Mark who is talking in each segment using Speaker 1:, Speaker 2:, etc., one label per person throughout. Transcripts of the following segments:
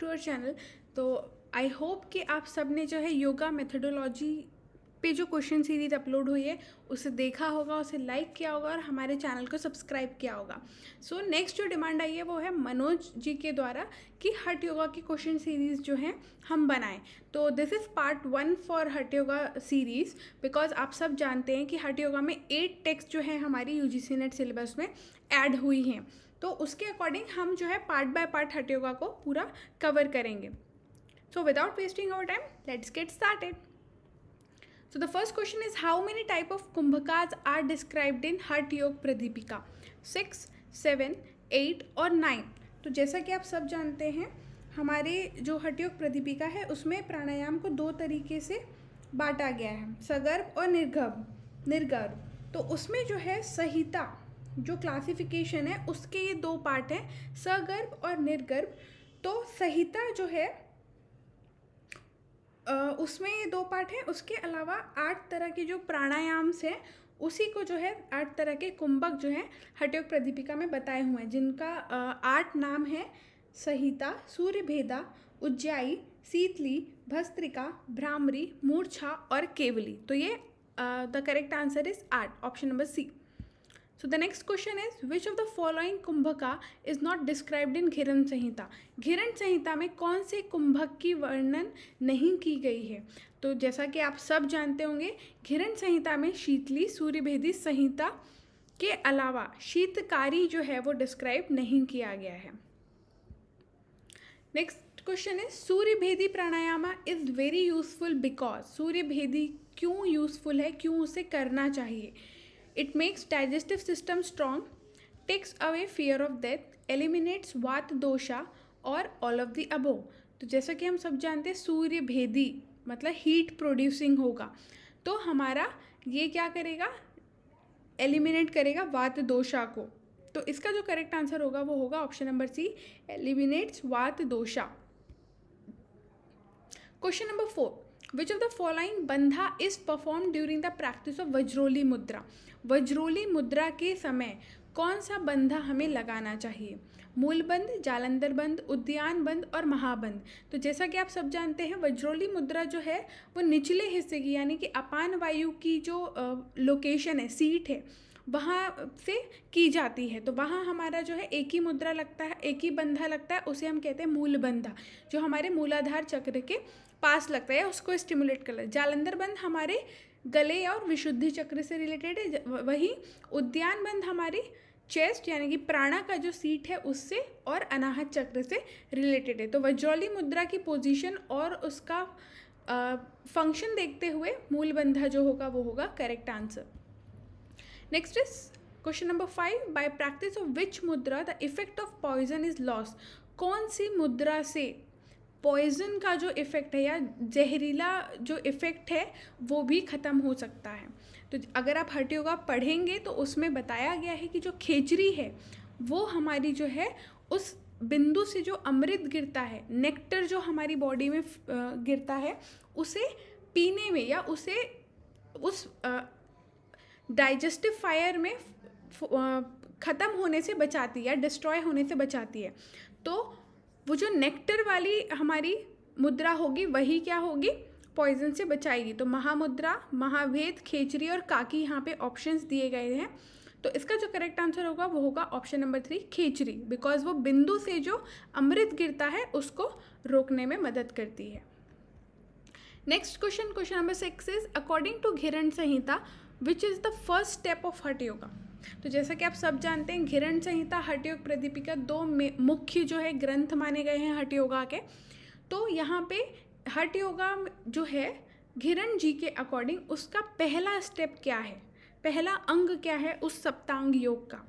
Speaker 1: To our channel तो I hope कि आप सब ने जो है योगा मेथडोलॉजी पे जो क्वेश्चन सीरीज अपलोड हुई है उसे देखा होगा उसे लाइक किया होगा और हमारे चैनल को सब्सक्राइब किया होगा सो so, नेक्स्ट जो डिमांड आई है वो है मनोज जी के द्वारा कि हट योगा की क्वेश्चन सीरीज़ जो है हम बनाएं तो this is part one for hatha yoga series because आप सब जानते हैं कि हट योगा में एट टेक्स्ट जो है हमारी यू नेट सिलेबस में एड हुई हैं तो उसके अकॉर्डिंग हम जो है पार्ट बाय पार्ट हट योगा को पूरा कवर करेंगे so without wasting our time let's get started so the first question is how many type of kumbhakas are described in Hatha Yoga Pradipika six seven eight और नाइन तो जैसा कि आप सब जानते हैं हमारे जो हटयोग योग प्रदीपिका है उसमें प्राणायाम को दो तरीके से बांटा गया है सगर्भ और निर्गर्भ निर्गर्भ तो उसमें जो है संहिता जो क्लासिफिकेशन है उसके ये दो पार्ट हैं सगर्भ और निर्गर्भ तो संहिता जो है उसमें ये दो पार्ट हैं उसके अलावा आठ तरह के जो प्राणायाम्स हैं उसी को जो है आठ तरह के कुंभक जो हैं हटयोग प्रदीपिका में बताए हुए हैं जिनका आठ नाम है संहिता सूर्य भेदा उज्जयाई सीतली भस्त्रिका भ्रामरी मूर्छा और केवली तो ये द करेक्ट आंसर इज आठ option number C so the next question is which of the following कुंभका is not described in घिरन संहिता घिरन संहिता में कौन से कुंभक की वर्णन नहीं की गई है तो जैसा कि आप सब जानते होंगे घिरन संहिता में शीतली सूर्यभेदी संहिता के अलावा शीतकारी जो है वो डिस्क्राइब नहीं किया गया है नेक्स्ट क्वेश्चन है Suryabhedi pranayama is very useful because Suryabhedi क्यों यूज़फुल है क्यों उसे करना चाहिए It makes digestive system strong, takes away fear of death, eliminates vata dosha और ऑल ऑफ द अबो तो जैसा कि हम सब जानते हैं सूर्य भेदी मतलब हीट प्रोड्यूसिंग होगा तो हमारा ये क्या करेगा एलिमिनेट करेगा वात दोषा को तो इसका जो करेक्ट आंसर होगा वो होगा option number C eliminates vata dosha question number four which of the following bandha is perform during the practice of Vajroli mudra Vajroli मुद्रा के समय कौन सा बंधा हमें लगाना चाहिए मूलबंद जालंधर बंद उद्यान बंद और महाबंद तो जैसा कि आप सब जानते हैं वज्रोली मुद्रा जो है वो निचले हिस्से की यानी कि अपान वायु की जो लोकेशन है सीट है वहाँ से की जाती है तो वहाँ हमारा जो है एक ही मुद्रा लगता है एक ही बंधा लगता है उसे हम कहते हैं मूल बंधा जो हमारे मूलाधार चक्र के पास लगता है उसको स्टिमुलेट कर जालंधर बंद हमारे गले और विशुद्धि चक्र से रिलेटेड है वहीं उद्यान बंध हमारी चेस्ट यानी कि प्राणा का जो सीट है उससे और अनाहत चक्र से रिलेटेड है तो वज्रौली मुद्रा की पोजीशन और उसका फंक्शन देखते हुए मूल बंधा जो होगा वो होगा correct answer next is question number five by practice of which mudra the effect of poison is loss कौन सी मुद्रा से पॉइज़न का जो इफ़ेक्ट है या जहरीला जो इफ़ेक्ट है वो भी ख़त्म हो सकता है तो अगर आप हट योगा पढ़ेंगे तो उसमें बताया गया है कि जो खेचरी है वो हमारी जो है उस बिंदु से जो अमृत गिरता है नेक्टर जो हमारी बॉडी में गिरता है उसे पीने में या उसे उस डाइजेस्टिव फायर में ख़त्म होने से बचाती है या डिस्ट्रॉय होने से बचाती है तो वो जो नेक्टर वाली हमारी मुद्रा होगी वही क्या होगी पॉइजन से बचाएगी तो महामुद्रा महाभेद खेचरी और काकी यहाँ पे ऑप्शंस दिए गए हैं तो इसका जो करेक्ट आंसर होगा वो होगा option number three Khechari because वो बिंदु से जो अमृत गिरता है उसको रोकने में मदद करती है next question question number six is according to घिरण Samhita which is the first step of Hatha yoga तो जैसा कि आप सब जानते हैं घिरण संहिता योग प्रदीपिका दो मुख्य जो है ग्रंथ माने गए हैं हट योगा के तो यहाँ पे हट योगा जो है घिरण जी के अकॉर्डिंग उसका पहला स्टेप क्या है पहला अंग क्या है उस सप्तांग योग का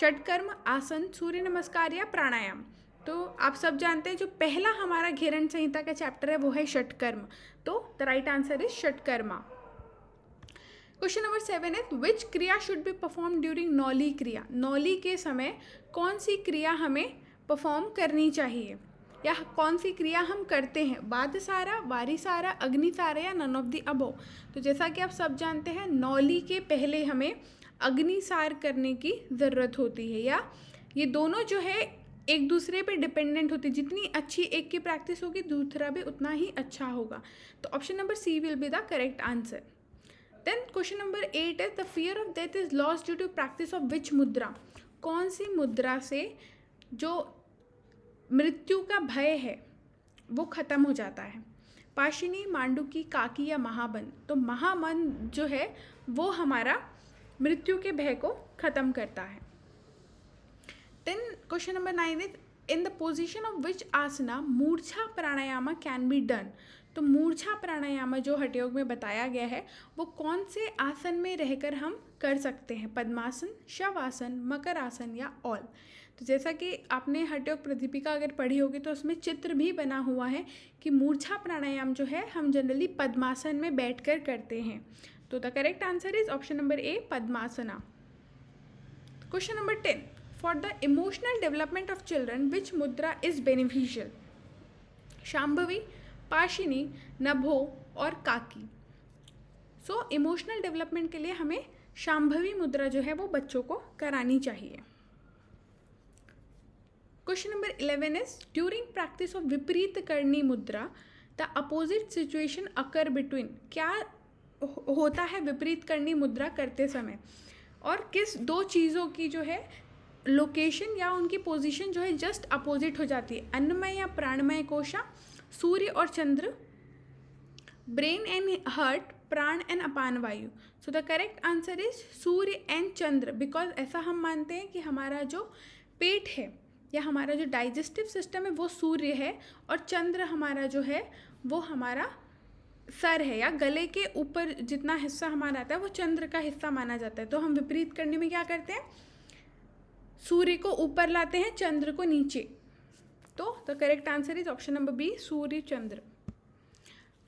Speaker 1: षटकर्म आसन सूर्य नमस्कार या प्राणायाम तो आप सब जानते हैं जो पहला हमारा घेरण संहिता का चैप्टर है वो है षटकर्म तो the right answer is shatkarma question number seven है which kriya should be perform during nauli kriya nauli के समय कौन सी क्रिया हमें परफॉर्म करनी चाहिए या कौन सी क्रिया हम करते हैं बाद सारा वारी सारा अग्नि या नन ऑफ दी अबो तो जैसा कि आप सब जानते हैं नौली के पहले हमें अग्निसार करने की ज़रूरत होती है या ये दोनों जो है एक दूसरे पे डिपेंडेंट होते जितनी अच्छी एक की प्रैक्टिस होगी दूसरा भी उतना ही अच्छा होगा तो option number C will be the correct answer then question number eight है the fear of death is loss due to practice of which mudra कौन सी मुद्रा से जो मृत्यु का भय है वो ख़त्म हो जाता है पाशिनी मांडू की काकी या महाबन तो महामन जो है वो हमारा मृत्यु के भय को ख़त्म करता है then question number nine is in the position of which asana murchha pranayama can be done तो मूर्छा प्राणायाम जो हटयोग में बताया गया है वो कौन से आसन में रहकर हम कर सकते हैं पद्मासन शवासन मकर आसन या ऑल तो जैसा कि आपने हटयोग प्रदीपिका अगर पढ़ी होगी तो उसमें चित्र भी बना हुआ है कि मूर्छा प्राणायाम जो है हम जनरली पद्मासन में बैठ कर करते हैं तो the correct answer is option number A padmasana question number ten for the emotional development of children which mudra is beneficial Shambhavi Pashini Nabho और काकी सो इमोशनल डेवलपमेंट के लिए हमें शाम्भवी मुद्रा जो है वो बच्चों को करानी चाहिए question number eleven is during practice of Viparita Karani mudra the opposite situation occur between क्या होता है विपरीत करनी मुद्रा करते समय और किस दो चीज़ों की जो है लोकेशन या उनकी पोजीशन जो है जस्ट अपोजिट हो जाती है अन्नमय या प्राणमय कोशा सूर्य और Chandra brain and heart prana and apana vayu so the correct answer is Surya and Chandra because ऐसा हम मानते हैं कि हमारा जो पेट है या हमारा जो डाइजेस्टिव सिस्टम है वो सूर्य है और चंद्र हमारा जो है वो हमारा सर है या गले के ऊपर जितना हिस्सा हमारा आता है वो चंद्र का हिस्सा माना जाता है तो हम विपरीत करने में क्या करते हैं सूर्य को ऊपर लाते हैं चंद्र को नीचे तो the correct answer is option number B Surya Chandra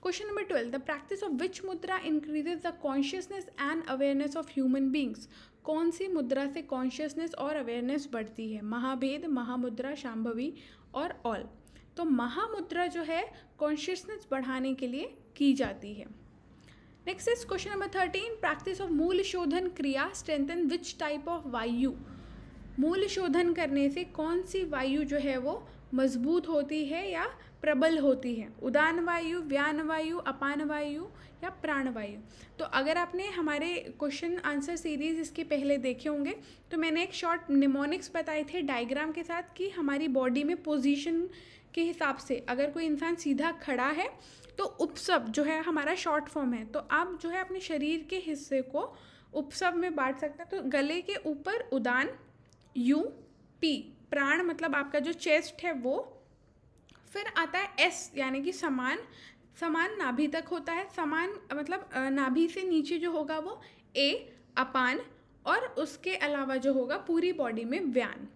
Speaker 1: question number twelve the practice of which mudra increases the consciousness and awareness of human beings कौन सी मुद्रा से कॉन्शियसनेस और अवेयरनेस बढ़ती है महाभेद महामुद्रा शाम्भवी और ऑल तो महामुद्रा जो है कॉन्शियसनेस बढ़ाने के लिए की जाती है next is question number thirteen practice of Mool Shodhan क्रिया स्ट्रेंथन विच टाइप ऑफ वायु मूल शोधन करने से कौन सी वायु जो है वो मजबूत होती है या प्रबल होती है उदान वायु व्यान वायु अपान वायु या प्राण वायु तो अगर आपने हमारे क्वेश्चन आंसर सीरीज इसके पहले देखे होंगे तो मैंने एक शॉर्ट निमोनिक्स बताए थे डायग्राम के साथ कि हमारी बॉडी में पोजीशन के हिसाब से अगर कोई इंसान सीधा खड़ा है तो उपसब जो है हमारा शॉर्ट फॉर्म है तो आप जो है अपने शरीर के हिस्से को उपसब में बांट सकते हैं तो गले के ऊपर उदान यू पी प्राण मतलब आपका जो चेस्ट है वो फिर आता है एस यानी कि समान समान नाभि तक होता है समान मतलब नाभि से नीचे जो होगा वो ए अपान और उसके अलावा जो होगा पूरी बॉडी में व्यान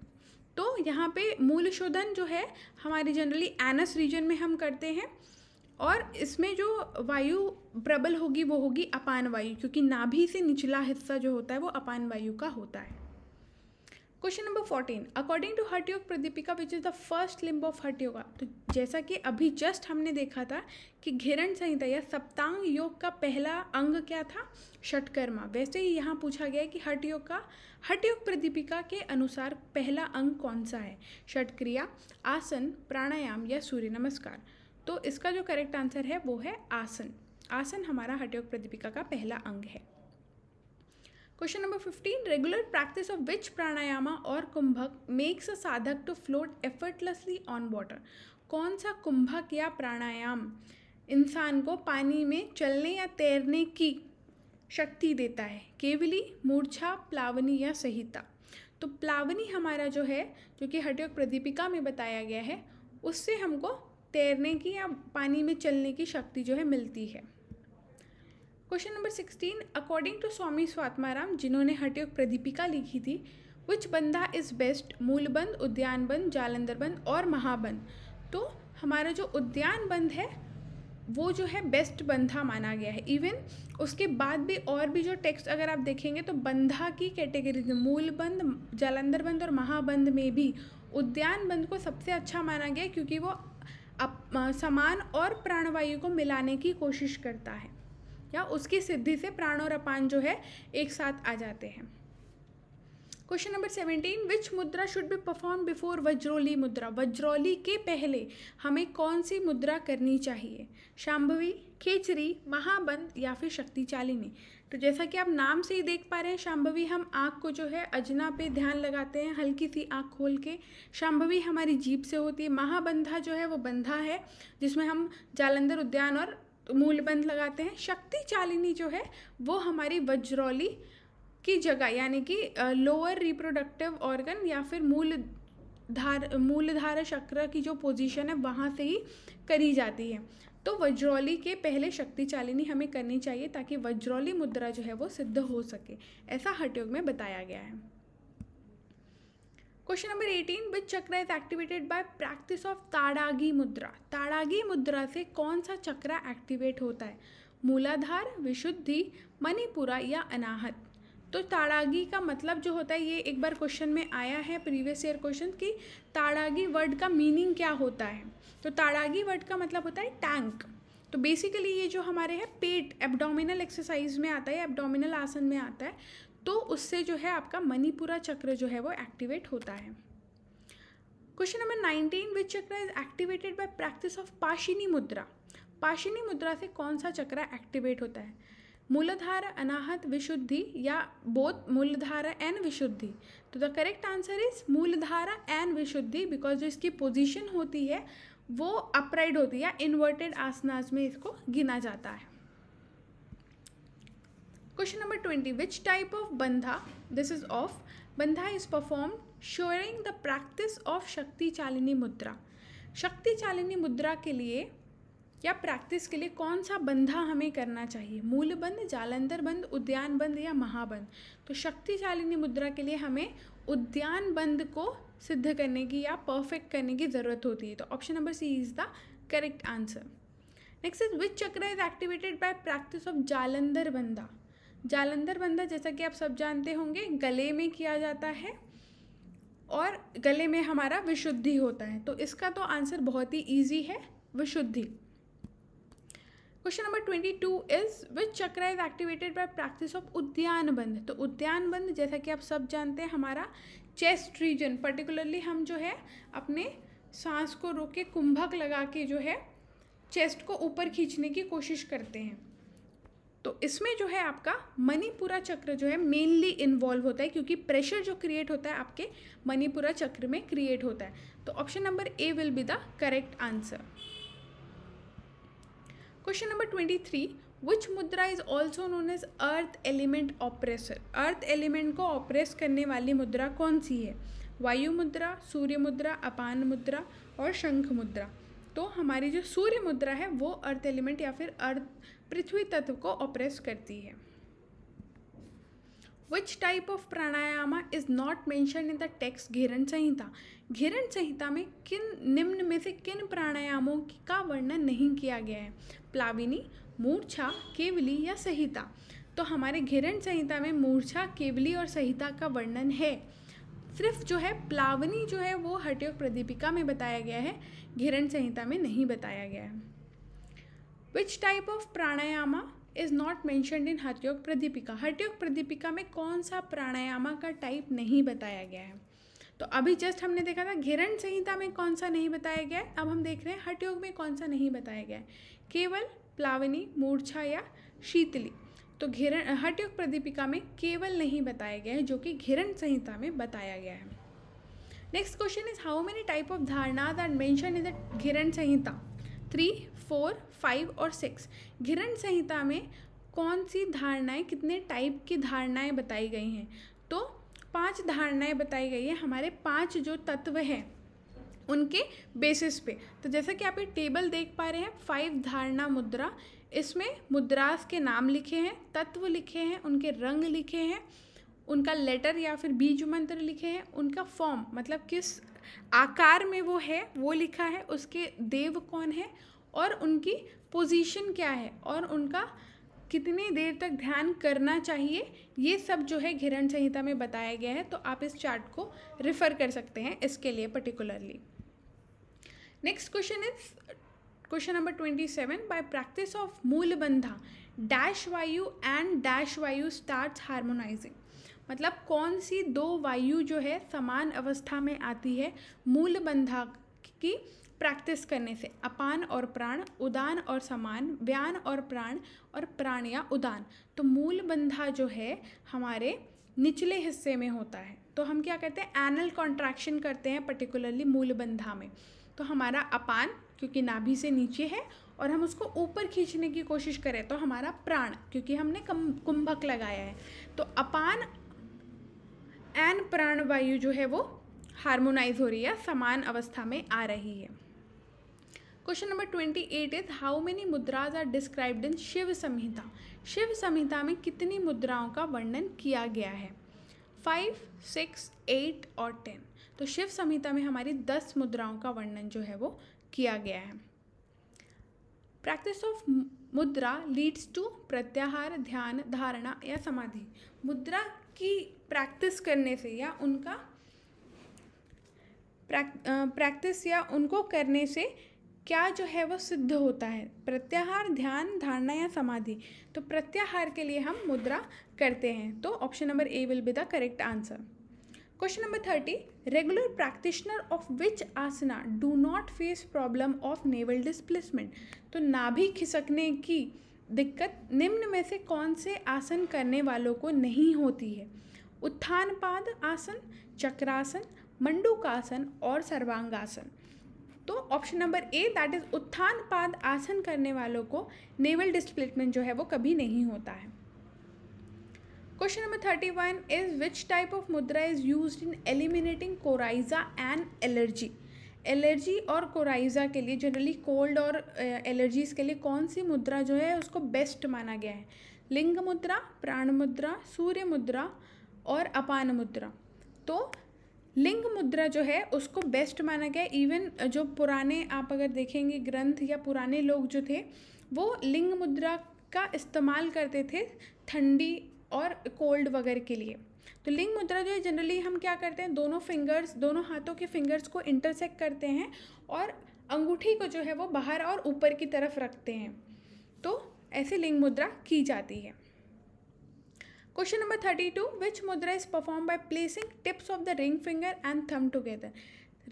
Speaker 1: तो यहाँ पे मूल शोधन जो है हमारी जनरली एनस रीजन में हम करते हैं और इसमें जो वायु प्रबल होगी वो होगी अपान वायु क्योंकि नाभि से निचला हिस्सा जो होता है वो अपान वायु का होता है question number fourteen according to Hatha Yoga Pradipika which is the first limb of Hatha yoga तो जैसा कि अभी जस्ट हमने देखा था कि घेरण संहिता या सप्तांग योग का पहला अंग क्या था षटकर्मा वैसे ही यहाँ पूछा गया है कि हट योग का हट योग प्रदीपिका के अनुसार पहला अंग कौन सा है षटक्रिया आसन प्राणायाम या सूर्य नमस्कार तो इसका जो करेक्ट आंसर है वो है आसन आसन हमारा हट योग प्रदीपिका का पहला अंग है question number fifteen regular practice of which pranayama और kumbhaka makes a sadhak to float effortlessly on water कौन सा कुंभक या प्राणायाम इंसान को पानी में चलने या तैरने की शक्ति देता है केवली मूर्छा प्लावनी या संहिता तो प्लावनी हमारा जो है जो कि हटयोग प्रदीपिका में बताया गया है उससे हमको तैरने की या पानी में चलने की शक्ति जो है मिलती है question number sixteen according to Swami Swatmarama जिन्होंने हटयोग प्रदीपिका लिखी थी विच बंदा इज़ बेस्ट मूलबंद उद्यान बंद जालंधर बंद और महाबंद तो हमारा जो उद्यान बंद है वो जो है बेस्ट बंधा माना गया है इवन उसके बाद भी और भी जो टेक्स्ट अगर आप देखेंगे तो बंधा की कैटेगरीज मूलबंद जालंधर बंद और महाबंद में भी उद्यान बंद को सबसे अच्छा माना गया क्योंकि वो अप, समान और प्राणवायु को मिलाने की कोशिश करता है या उसकी सिद्धि से प्राण और अपान जो है एक साथ आ जाते हैं question number seventeen which mudra should be perform before Vajroli mudra Vajroli के पहले हमें कौन सी मुद्रा करनी चाहिए शाम्भवी खेचरी महाबंद या फिर शक्तिचालिनी तो जैसा कि आप नाम से ही देख पा रहे हैं शाम्भवी हम आँख को जो है अजना पे ध्यान लगाते हैं हल्की सी आँख खोल के शाम्भवी हमारी जीप से होती है महाबंधा जो है वो बंधा है जिसमें हम जालंधर उद्यान और मूलबंध लगाते हैं शक्ति चालिनी जो है वो हमारी वज्रौली की जगह यानी कि लोअर रिप्रोडक्टिव ऑर्गन या फिर मूल धार मूलधारा चक्र की जो पोजीशन है वहाँ से ही करी जाती है तो वज्रौली के पहले शक्ति चालिनी हमें करनी चाहिए ताकि वज्रौली मुद्रा जो है वो सिद्ध हो सके ऐसा हटयोग में बताया गया है question number eighteen which chakra is activated by practice of Tadagi mudra Tadagi मुद्रा से कौन सा चक्र एक्टिवेट होता है मूलाधार विशुद्धि मणिपुरा या अनाहत तो ताड़ागी का मतलब जो होता है ये एक बार क्वेश्चन में आया है प्रीवियस ईयर क्वेश्चन कि ताड़ागी वर्ड का मीनिंग क्या होता है तो ताड़ागी वर्ड का मतलब होता है टैंक तो बेसिकली ये जो हमारे है पेट एब्डोमिनल एक्सरसाइज में आता है एब्डोमिनल आसन में आता है तो उससे जो है आपका मणिपुरा चक्र जो है वो एक्टिवेट होता है question number nineteen which chakra is activated by practice of Pashini mudra Pashini मुद्रा से कौन सा चक्र एक्टिवेट होता है मूलधारा अनाहत विशुद्धि या बोध मूलधारा and Vishuddhi so the correct answer is Muladhara and Vishuddhi because जो इसकी पोजीशन होती है वो अपराइड होती है या इन्वर्टेड आसनाज में इसको गिना जाता है question number twenty which type of bandha this is of bandha is perform during the practice of Shakti Chalini मुद्रा शक्ति चालिनी मुद्रा के लिए या प्रैक्टिस के लिए कौन सा बंधा हमें करना चाहिए मूल जालंधर बंध उद्यान बंध या महाबंध तो शक्ति चालिनी मुद्रा के लिए हमें उद्यान बंध को सिद्ध करने की या परफेक्ट करने की ज़रूरत होती है तो option number C is the correct answer next is which chakra is activated by practice of Jalandhara bandha Jalandhara बंदा जैसा कि आप सब जानते होंगे गले में किया जाता है और गले में हमारा विशुद्धि होता है तो इसका तो आंसर बहुत ही ईजी है Vishuddhi question number twenty two is which chakra is activated by practice of Uddiyana bandha तो उद्यान बंद जैसा कि आप सब जानते हैं हमारा चेस्ट रीजन पर्टिकुलरली हम जो है अपने सांस को रोक के कुंभक लगा के जो है चेस्ट को ऊपर खींचने की कोशिश करते हैं तो इसमें जो है आपका मणिपुरा चक्र जो है मेनली इन्वॉल्व होता है क्योंकि प्रेशर जो क्रिएट होता है आपके मणिपुरा चक्र में क्रिएट होता है तो option number A will be the correct answer question number twenty three which mudra is also known as earth element oppressor earth element को ऑपरेस करने वाली मुद्रा कौन सी है वायु मुद्रा सूर्य मुद्रा अपान मुद्रा और शंख मुद्रा तो हमारी जो सूर्य मुद्रा है वो अर्थ एलिमेंट या फिर अर्थ पृथ्वी तत्व को ऑपरेस करती है which type of प्राणायामा is not mention in the takes घेरन संहिता घिरण संहिता में किन निम्न में से किन प्राणायामों का वर्णन नहीं किया गया है प्लाविनी मूर्छा केवली या संहिता तो हमारे घिरण संहिता में मूर्छा केवली और संहिता का वर्णन है सिर्फ जो है प्लावनी जो है वो हट्योग प्रदीपिका में बताया गया है घिरण संहिता में नहीं बताया गया है which type of pranayama is not mentioned in हटयोग Pradipika हटयोग Pradipika में कौन सा प्राणायामा का टाइप नहीं बताया गया है तो अभी जस्ट हमने देखा था घिरण संहिता में कौन सा नहीं बताया गया है अब हम देख रहे हैं हटयोग में कौन सा नहीं बताया गया है केवल प्लावनी मूर्छा या शीतली तो घिरण हटयोग प्रदीपिका में केवल नहीं बताया गया है जो कि घिरण संहिता में बताया गया है next question is how many type of dharana that mention in the घिरण संहिता थ्री फोर फाइव और सिक्स घिरण संहिता में कौन सी धारणाएं कितने टाइप की धारणाएं बताई गई हैं तो पांच धारणाएं बताई गई हैं हमारे पांच जो तत्व हैं उनके बेसिस पे तो जैसा कि आप ये टेबल देख पा रहे हैं फाइव धारणा मुद्रा इसमें मुद्रास के नाम लिखे हैं तत्व लिखे हैं उनके रंग लिखे हैं उनका लेटर या फिर बीज मंत्र लिखे हैं उनका फॉर्म मतलब किस आकार में वो है वो लिखा है उसके देव कौन है और उनकी पोजीशन क्या है और उनका कितनी देर तक ध्यान करना चाहिए ये सब जो है घिरण संहिता में बताया गया है तो आप इस चार्ट को रिफ़र कर सकते हैं इसके लिए particularly next question is question number twenty seven by practice of Mulabandha dash vayu and dash vayu start harmonizing मतलब कौन सी दो वायु जो है समान अवस्था में आती है मूलबंधा की प्रैक्टिस करने से अपान और प्राण उदान और समान व्यान और प्राण और प्राण या उदान तो मूल बंधा जो है हमारे निचले हिस्से में होता है तो हम क्या करते हैं एनल कॉन्ट्रैक्शन करते हैं पर्टिकुलरली मूल बंधा में तो हमारा अपान क्योंकि नाभि से नीचे है और हम उसको ऊपर खींचने की कोशिश करें तो हमारा प्राण क्योंकि हमने कम कुंभक लगाया है तो अपान एन प्राण वायु जो है वो हार्मोनाइज हो रही है समान अवस्था में आ रही है question number twenty eight is how many mudras are described in Shiva Samhita Shiva Samhita में कितनी मुद्राओं का वर्णन किया गया है फाइव सिक्स एट और टेन तो शिव संहिता में हमारी दस मुद्राओं का वर्णन जो है वो किया गया है practice of mudra leads to pratyahara dhyana धारणा या समाधि मुद्रा की प्रैक्टिस करने से या उनका प्रैक्टिस या उनको करने से क्या जो है वो सिद्ध होता है प्रत्याहार ध्यान धारणा या समाधि तो प्रत्याहार के लिए हम मुद्रा करते हैं तो option number A will be the correct answer question number thirty regular practitioner of which asana do not face problem of navel displacement तो नाभि खिसकने की दिक्कत निम्न में से कौन से आसन करने वालों को नहीं होती है उत्थान पाद आसन चक्रासन मंडूकासन और सर्वांगासन तो option number A that is Utthan Pada आसन करने वालों को नेवल डिस्प्लेसमेंट जो है वो कभी नहीं होता है question number thirty one is which type of mudra is use in eliminating coryza and allergy allergy और कोराइजा के लिए जनरली कोल्ड और एलर्जीज़ के लिए कौन सी मुद्रा जो है उसको बेस्ट माना गया है लिंग मुद्रा प्राण मुद्रा सूर्य मुद्रा और अपान मुद्रा तो लिंग मुद्रा जो है उसको बेस्ट माना गया इवन जो पुराने आप अगर देखेंगे ग्रंथ या पुराने लोग जो थे वो लिंग मुद्रा का इस्तेमाल करते थे ठंडी और कोल्ड वगैरह के लिए तो लिंग मुद्रा जो है जनरली हम क्या करते हैं दोनों फिंगर्स दोनों हाथों के फिंगर्स को इंटरसेक्ट करते हैं और अंगूठी को जो है वो बाहर और ऊपर की तरफ रखते हैं तो ऐसे लिंग मुद्रा की जाती है question number thirty two which mudra is perform by placing tips of the ring finger and thumb together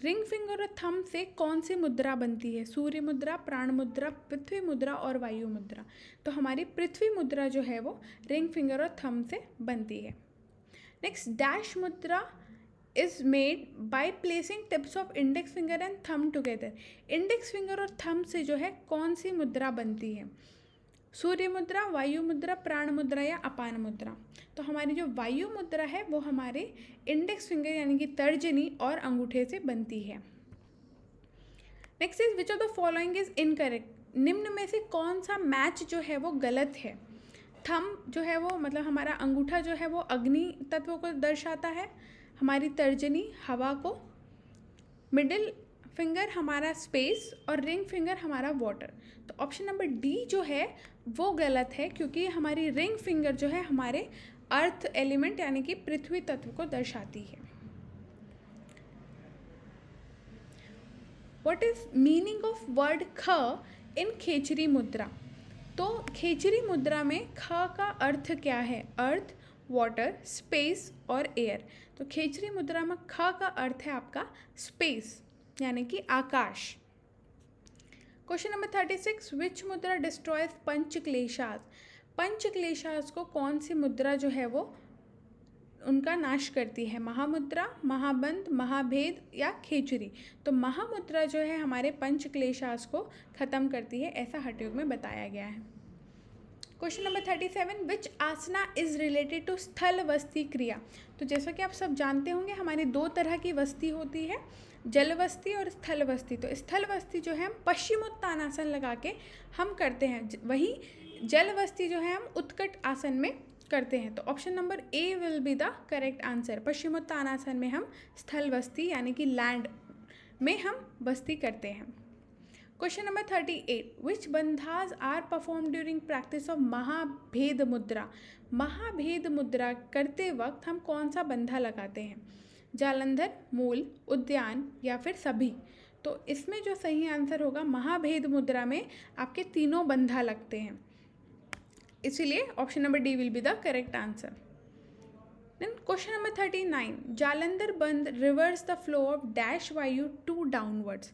Speaker 1: ring finger और थम से कौन सी मुद्रा बनती है सूर्य मुद्रा प्राण मुद्रा पृथ्वी मुद्रा और वायु मुद्रा तो हमारी पृथ्वी मुद्रा जो है वो रिंग फिंगर और थम से बनती है next dash mudra is made by placing tips of index finger and thumb together index finger और थम से जो है कौन सी मुद्रा बनती है सूर्य मुद्रा वायु मुद्रा प्राण मुद्रा या अपान मुद्रा तो हमारी जो वायु मुद्रा है वो हमारे इंडेक्स फिंगर यानी कि तर्जनी और अंगूठे से बनती है next is which of the following is incorrect निम्न में से कौन सा मैच जो है वो गलत है थम जो है वो मतलब हमारा अंगूठा जो है वो अग्नि तत्व को दर्शाता है हमारी तर्जनी हवा को मिडिल फिंगर हमारा स्पेस और रिंग फिंगर हमारा वाटर तो ऑप्शन नंबर डी जो है वो गलत है क्योंकि हमारी रिंग फिंगर जो है हमारे अर्थ एलिमेंट यानी कि पृथ्वी तत्व को दर्शाती है what is meaning of word ख इन खेचरी मुद्रा तो खेचरी मुद्रा में ख का अर्थ क्या है अर्थ वाटर स्पेस और एयर तो खेचरी मुद्रा में ख का अर्थ है आपका स्पेस यानी कि आकाश question number thirty six which mudra destroy पंच क्लेशास पंच क्लेशास को कौन सी मुद्रा जो है वो उनका नाश करती है महामुद्रा महाबंध महाभेद या खेचरी तो महामुद्रा जो है हमारे पंच क्लेशास को खत्म करती है ऐसा हटयोग में बताया गया है question number thirty seven which asana is related to sthal vasti क्रिया तो जैसा कि आप सब जानते होंगे हमारी दो तरह की वस्ती होती है जलवस्ती और स्थल वस्ती तो स्थल वस्ती जो है हम पश्चिमोत्तान आसन लगा के हम करते हैं वहीं जलवस्ती जो है हम उत्कट आसन में करते हैं तो option number A will be the correct answer पश्चिमोत्तान आसन में हम स्थल वस्ती यानी कि लैंड में हम बस्ती करते हैं question number thirty eight which bandhas are perform during practice of mahabheda mudra mahabheda मुद्रा करते वक्त हम कौन सा बंधा लगाते हैं जालंधर मूल उद्यान या फिर सभी तो इसमें जो सही आंसर होगा महाभेद मुद्रा में आपके तीनों बंधा लगते हैं इसीलिए option number D will be the correct answer then question number thirty nine jalandhar bandh reverse the flow of dash vayu to downwards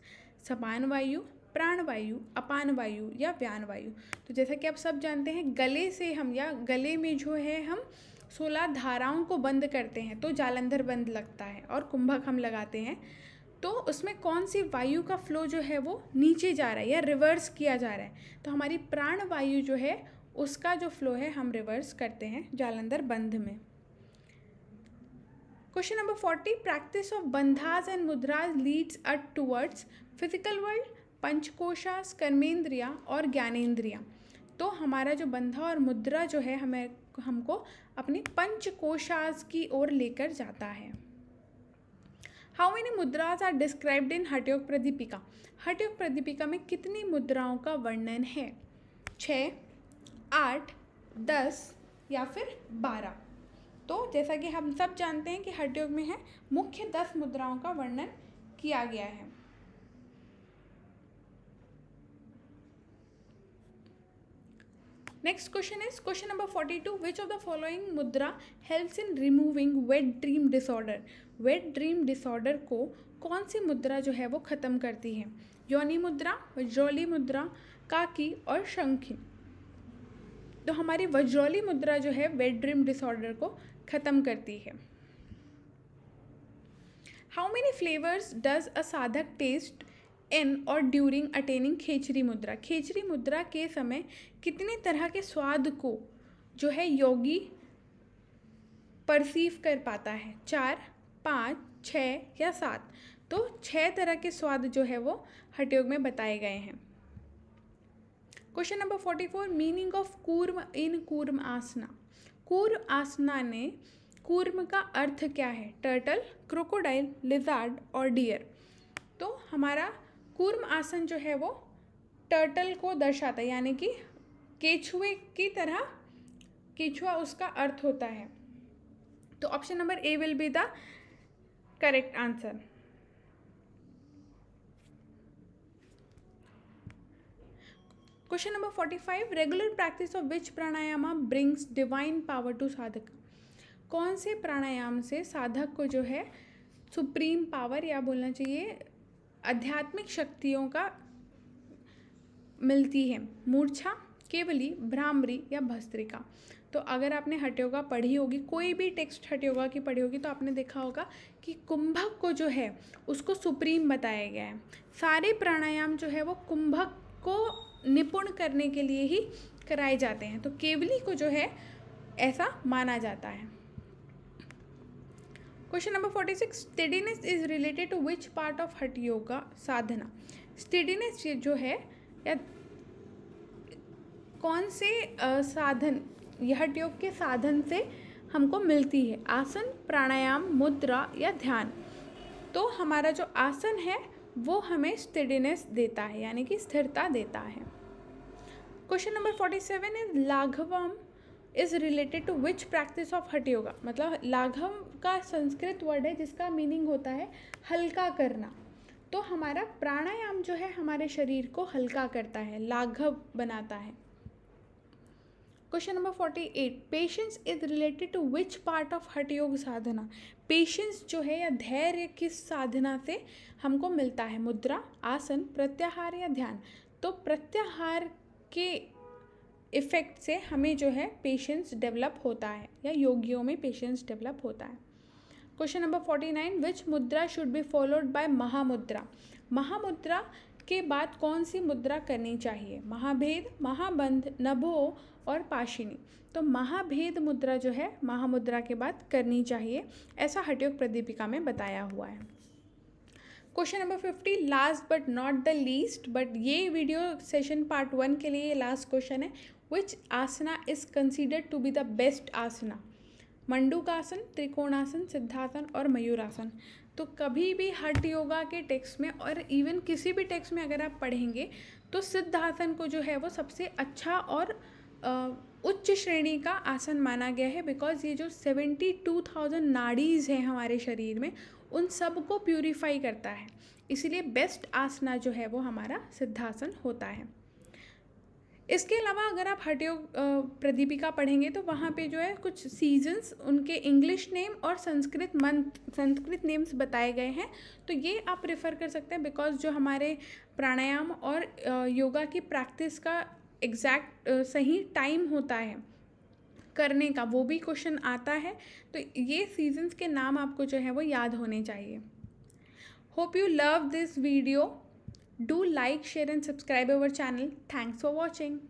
Speaker 1: saman vayu प्राणवायु अपान वायु या व्यान वायु तो जैसा कि आप सब जानते हैं गले से हम या गले में जो है हम सोलह धाराओं को बंद करते हैं तो जालंधर बंद लगता है और कुंभक हम लगाते हैं तो उसमें कौन सी वायु का फ्लो जो है वो नीचे जा रहा है या रिवर्स किया जा रहा है तो हमारी प्राण वायु जो है उसका जो फ्लो है हम रिवर्स करते हैं जालंधर बंध में question number forty practice of bandhas and mudras leads at towards physical world panchakoshas karmendriya और ज्ञानेन्द्रिया तो हमारा जो बंधा और मुद्रा जो है हमें हमको अपने पंचकोशाज की ओर लेकर जाता है how many mudras are described in हटयोग Pradipika हटयोग Pradipika में कितनी मुद्राओं का वर्णन है छ आठ दस या फिर बारह तो जैसा कि हम सब जानते हैं कि हटयोग में है मुख्य दस मुद्राओं का वर्णन किया गया है next question is question number forty two which of the following mudra helps in removing wet dream disorder wet dream disorder को कौन सी मुद्रा जो है वो खत्म करती है योनि मुद्रा वज्रौली मुद्रा काकी और शंखी तो हमारी वज्रौली मुद्रा जो है वेट ड्रीम डिसऑर्डर को खत्म करती है how many flavours does a sadhak taste इन और ड्यूरिंग अटेनिंग खेचरी मुद्रा खेचरी मुद्रा के समय कितने तरह के स्वाद को जो है योगी परसीव कर पाता है चार पाँच छः या सात तो छः तरह के स्वाद जो है वो हटयोग में बताए गए हैं question number forty four meaning of kurma in kurma asana कूर्म आसना ने कूर्म का अर्थ क्या है टर्टल क्रोकोडाइल लिजार्ड और डियर तो हमारा कूर्म आसन जो है वो टर्टल को दर्शाता है यानी कि केछुए की तरह केछुआ उसका अर्थ होता है तो option number A will be the correct answer question number forty five regular practice of which pranayam brings divine power to sadhak कौन से प्राणायाम से साधक को जो है सुप्रीम पावर या बोलना चाहिए आध्यात्मिक शक्तियों का मिलती है मूर्छा केवली भ्रामरी या भस्त्रिका तो अगर आपने हटयोगा पढ़ी होगी कोई भी टेक्स्ट हटयोगा की पढ़ी होगी तो आपने देखा होगा कि कुंभक को जो है उसको सुप्रीम बताया गया है सारे प्राणायाम जो है वो कुंभक को निपुण करने के लिए ही कराए जाते हैं तो केवली को जो है ऐसा माना जाता है question number forty six steadiness is related to which part of Hatha yoga Sadhana steadiness जो है या कौन से साधन यह हट योग के साधन से हमको मिलती है आसन प्राणायाम मुद्रा या ध्यान तो हमारा जो आसन है वो हमें स्टेडीनेस देता है यानी कि स्थिरता देता है question number forty seven is laghavam is related to which practice of Hatha yoga मतलब लाघव का संस्कृत वर्ड है जिसका मीनिंग होता है हल्का करना तो हमारा प्राणायाम जो है हमारे शरीर को हल्का करता है लाघव बनाता है question number forty eight patience is related to which part of Hatha yoga Sadhana patience जो है या धैर्य किस साधना से हमको मिलता है मुद्रा आसन प्रत्याहार या ध्यान तो प्रत्याहार के इफ़ेक्ट से हमें जो है पेशेंस डेवलप होता है या योगियों में पेशेंस डेवलप होता है question number forty nine which mudra should be followed by mahamudra महामुद्रा के बाद कौन सी मुद्रा करनी चाहिए महाभेद महाबंध नभो और पाशिनी तो महाभेद मुद्रा जो है महामुद्रा के बाद करनी चाहिए ऐसा हटयोग प्रदीपिका में बताया हुआ है question number fifty last but not the least but ये वीडियो सेशन पार्ट वन के लिए लास्ट क्वेश्चन है which asana is considered to be the best asana mandukasan trikonasan siddhasan और मयूरासन तो कभी भी हट योगा के टेक्स्ट में और इवन किसी भी टेक्स्ट में अगर आप पढ़ेंगे तो सिद्धासन को जो है वो सबसे अच्छा और उच्च श्रेणी का आसन माना गया है बिकॉज ये जो सेवेंटी टू थाउजेंड नाड़ीज़ हैं हमारे शरीर में उन सब को प्यूरीफाई करता है इसीलिए बेस्ट आसना जो है वो हमारा सिद्धासन होता है इसके अलावा अगर आप हटियो प्रदीपिका पढ़ेंगे तो वहाँ पे जो है कुछ सीजन्स उनके इंग्लिश नेम और संस्कृत मंथ संस्कृत नेम्स बताए गए हैं तो ये आप रेफ़र कर सकते हैं बिकॉज जो हमारे प्राणायाम और योगा की प्रैक्टिस का एग्जैक्ट सही टाइम होता है करने का वो भी क्वेश्चन आता है तो ये सीजन्स के नाम आपको जो है वो याद होने चाहिए hope you love this video Do like, share and subscribe our channel. Thanks for watching.